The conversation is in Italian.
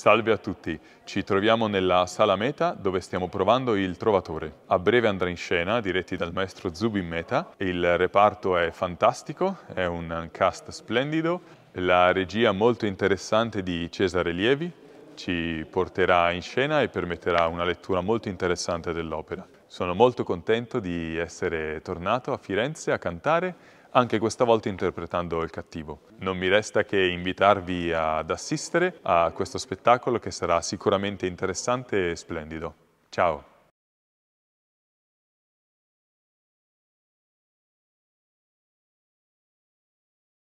Salve a tutti, ci troviamo nella Sala Meta dove stiamo provando il Trovatore. A breve andrà in scena, diretti dal maestro Zubin Meta. Il reparto è fantastico, è un cast splendido, la regia molto interessante di Cesare Lievi ci porterà in scena e permetterà una lettura molto interessante dell'opera. Sono molto contento di essere tornato a Firenze a cantare anche questa volta interpretando il cattivo. Non mi resta che invitarvi ad assistere a questo spettacolo che sarà sicuramente interessante e splendido. Ciao!